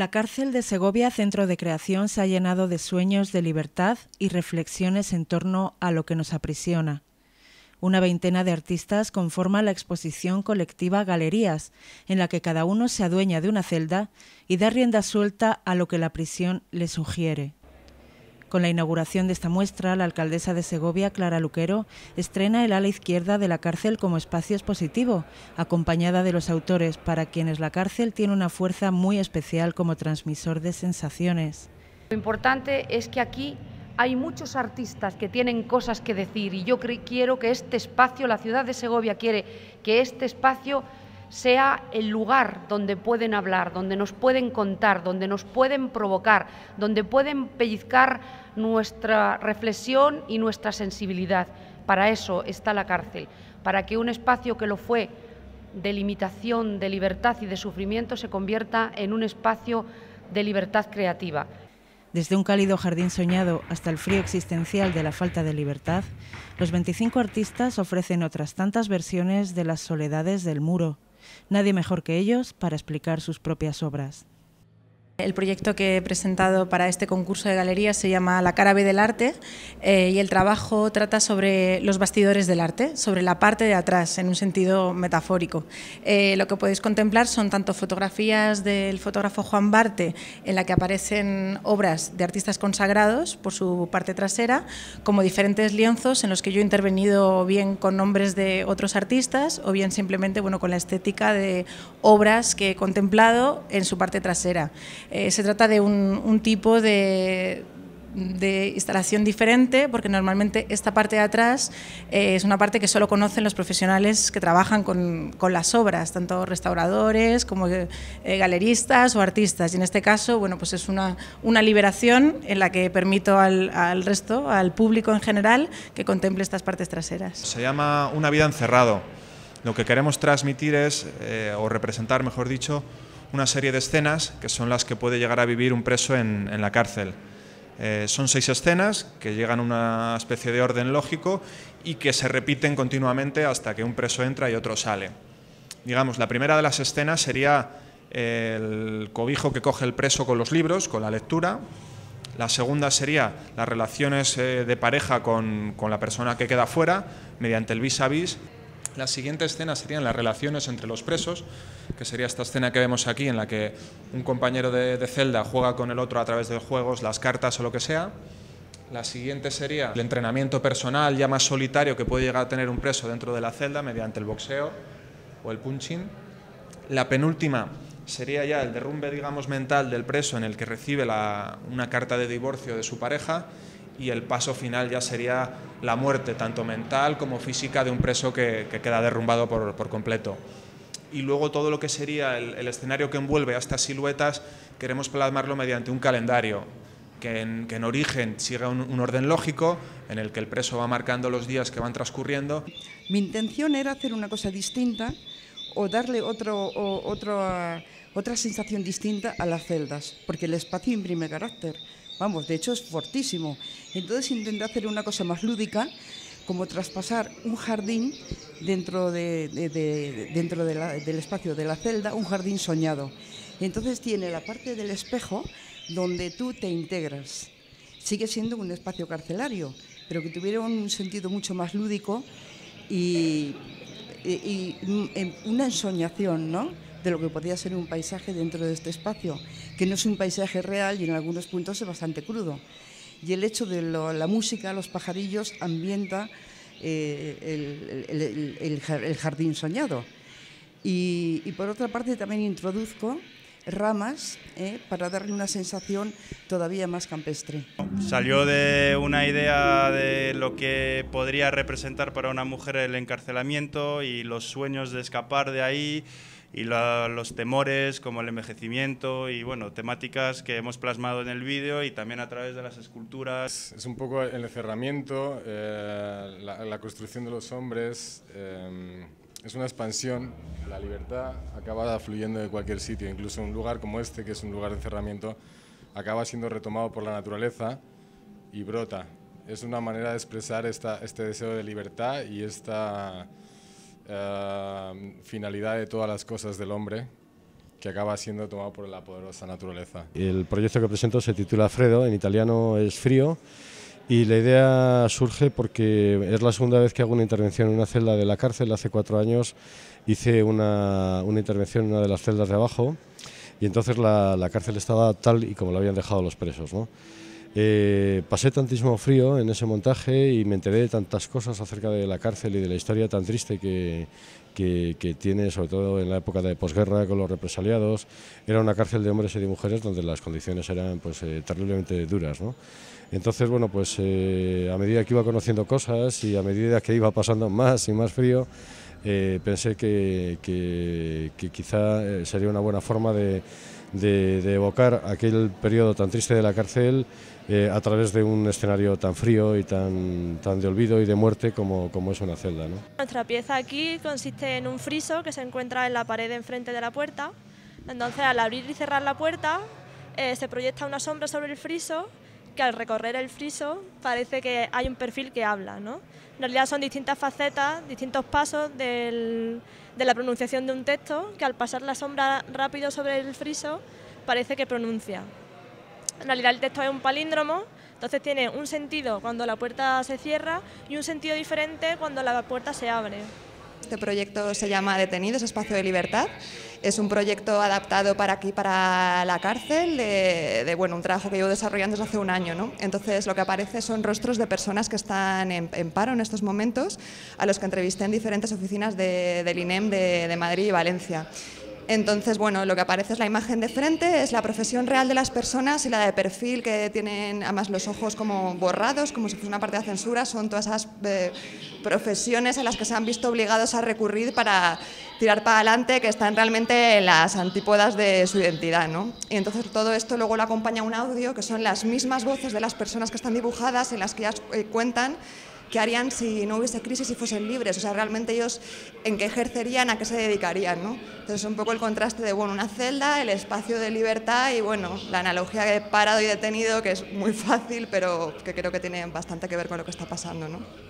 La cárcel de Segovia Centro de Creación se ha llenado de sueños de libertad y reflexiones en torno a lo que nos aprisiona. Una veintena de artistas conforman la exposición colectiva Galerías, en la que cada uno se adueña de una celda y da rienda suelta a lo que la prisión le sugiere. Con la inauguración de esta muestra, la alcaldesa de Segovia, Clara Luquero, estrena el ala izquierda de la cárcel como espacio expositivo, acompañada de los autores, para quienes la cárcel tiene una fuerza muy especial como transmisor de sensaciones. Lo importante es que aquí hay muchos artistas que tienen cosas que decir y yo quiero que este espacio, la ciudad de Segovia quiere que este espacio sea el lugar donde pueden hablar, donde nos pueden contar, donde nos pueden provocar, donde pueden pellizcar nuestra reflexión y nuestra sensibilidad. Para eso está la cárcel, para que un espacio que lo fue de limitación, de libertad y de sufrimiento se convierta en un espacio de libertad creativa. Desde un cálido jardín soñado hasta el frío existencial de la falta de libertad, los 25 artistas ofrecen otras tantas versiones de las soledades del muro, Nadie mejor que ellos para explicar sus propias obras. El proyecto que he presentado para este concurso de galerías se llama La cara B del arte eh, y el trabajo trata sobre los bastidores del arte, sobre la parte de atrás, en un sentido metafórico. Eh, lo que podéis contemplar son tanto fotografías del fotógrafo Juan Barte, en la que aparecen obras de artistas consagrados por su parte trasera, como diferentes lienzos en los que yo he intervenido bien con nombres de otros artistas o bien simplemente bueno, con la estética de obras que he contemplado en su parte trasera. Eh, se trata de un, tipo de, instalación diferente, porque normalmente esta parte de atrás eh, es una parte que solo conocen los profesionales que trabajan con, las obras, tanto restauradores como eh, galeristas o artistas. Y en este caso, bueno, pues es una, liberación en la que permito al, resto, al público en general, que contemple estas partes traseras. Se llama Una vida encerrado. Lo que queremos transmitir es, o representar, mejor dicho, una serie de escenas que son las que puede llegar a vivir un preso en, la cárcel. Eh, son seis escenas que llegan a una especie de orden lógico y que se repiten continuamente hasta que un preso entra y otro sale. Digamos, la primera de las escenas sería el cobijo que coge el preso con los libros, con la lectura. La segunda sería las relaciones eh, de pareja con, con la persona que queda fuera mediante el vis a vis. La siguiente escena serían las relaciones entre los presos, que sería esta escena que vemos aquí en la que un compañero de, celda juega con el otro a través de juegos, las cartas o lo que sea. La siguiente sería el entrenamiento personal ya más solitario que puede llegar a tener un preso dentro de la celda mediante el boxeo o el punching. La penúltima sería ya el derrumbe, digamos, mental del preso en el que recibe una carta de divorcio de su pareja y el paso final ya sería la muerte, tanto mental como física, de un preso que, queda derrumbado por, completo. Y luego todo lo que sería el, escenario que envuelve a estas siluetas, queremos plasmarlo mediante un calendario, que en, origen siga un, orden lógico, en el que el preso va marcando los días que van transcurriendo. Mi intención era hacer una cosa distinta o darle otro, otra sensación distinta a las celdas, porque el espacio imprime carácter. Vamos, de hecho es fortísimo. Entonces intenta hacer una cosa más lúdica, como traspasar un jardín dentro, dentro del espacio de la celda, un jardín soñado. Entonces tiene la parte del espejo donde tú te integras. Sigue siendo un espacio carcelario, pero que tuviera un sentido mucho más lúdico y, y mm, una ensoñación, ¿no? de lo que podría ser un paisaje dentro de este espacio, que no es un paisaje real y en algunos puntos es bastante crudo. Y el hecho de la música, los pajarillos, ambienta eh, el, jardín soñado. Y, por otra parte también introduzco ramas eh, para darle una sensación todavía más campestre. Salió de una idea de lo que podría representar para una mujer el encarcelamiento y los sueños de escapar de ahí y los temores como el envejecimiento y bueno, temáticas que hemos plasmado en el vídeo y también a través de las esculturas. Es un poco el encerramiento, eh, la, construcción de los hombres, em, es una expansión, la libertad acaba fluyendo de cualquier sitio, incluso un lugar como este, que es un lugar de encerramiento, acaba siendo retomado por la naturaleza y brota. Es una manera de expresar esta, este deseo de libertad y esta Em, finalidad de todas las cosas del hombre, que acaba siendo tomado por la poderosa naturaleza. El proyecto que presento se titula Fredo, en italiano es frío, y la idea surge porque es la segunda vez que hago una intervención en una celda de la cárcel. Hace cuatro años hice una, intervención en una de las celdas de abajo y entonces la, la, cárcel estaba tal y como la habían dejado los presos. ¿no? Eh, pasé tantísimo frío en ese montaje y me enteré de tantas cosas acerca de la cárcel y de la historia tan triste que, que, tiene, sobre todo en la época de posguerra con los represaliados. Era una cárcel de hombres y de mujeres donde las condiciones eran pues, eh, terriblemente duras. Entonces, bueno, pues eh, a medida que iba conociendo cosas y a medida que iba pasando más y más frío, pensé que quizá sería una buena forma de de, evocar aquel periodo tan triste de la cárcel eh, a través de un escenario tan frío y tan, de olvido y de muerte como, es una celda. Nuestra pieza aquí consiste en un friso que se encuentra en la pared enfrente de la puerta. Entonces, al abrir y cerrar la puerta, eh, se proyecta una sombra sobre el friso al recorrer el friso parece que hay un perfil que habla, ¿no? En realidad son distintas facetas, distintos pasos de la pronunciación de un texto que al pasar la sombra rápido sobre el friso parece que pronuncia. En realidad el texto es un palíndromo, entonces tiene un sentido cuando la puerta se cierra y un sentido diferente cuando la puerta se abre. Este proyecto se llama Detenidos, Espacio de Libertad. Es un proyecto adaptado para aquí, para la cárcel, de, bueno, un trabajo que llevo desarrollando desde hace un año. Entonces, lo que aparece son rostros de personas que están en, paro en estos momentos, a los que entrevisté en diferentes oficinas de, del INEM de Madrid y Valencia. Entonces, bueno, lo que aparece es la imagen de frente, es la profesión real de las personas y la de perfil que tienen además los ojos como borrados, como si fuese una parte de censura, son todas esas eh, profesiones a las que se han visto obligados a recurrir para tirar para adelante, que están realmente en las antípodas de su identidad, ¿no? Y entonces todo esto luego lo acompaña un audio, que son las mismas voces de las personas que están dibujadas, en las que ellas eh, cuentan ¿Qué harían si no hubiese crisis y fuesen libres? O sea, realmente ellos en qué ejercerían, a qué se dedicarían, ¿no? Entonces, un poco el contraste de, bueno, una celda, el espacio de libertad y, bueno, la analogía de parado y detenido, que es muy fácil, pero que creo que tiene bastante que ver con lo que está pasando, ¿no?